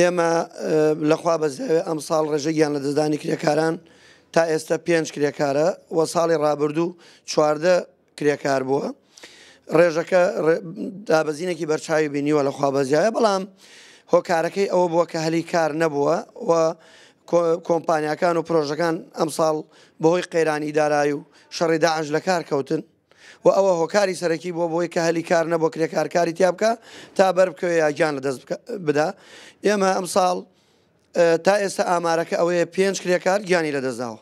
ئێمە لەخوا بەزیاوێ ئەم ساڵ ڕێژەیان لە دەستدانی کرێکاران تا ئێستا پێنج کرێکارە وە ساڵی ڕابردوو چواردە کرێکار بووە. ڕێژەکە دابەزینێکی بەرچاوی بینیوە لەخوا بەزیایە بەڵام هۆکارەکەی ئەوە بووە کە هەلی کار نەبووە و کۆمپانیەکان و پرۆژەکان ئەمساڵ بەهۆی قەیرانی دارایی و شەڕی داعش لە کار کەوتن و ئەوە هۆکاری سەرەکی بۆ بۆی کە هەلی کار نەبوو کرێکارکاری تیا بکە تا بەر بکەوێ یاگیان لە دەست بدا ئێمە ئەم ساڵ تا ئێستا ئامارەکە ئەوەیە پێنج کرێکار گیانی لە دەستداوە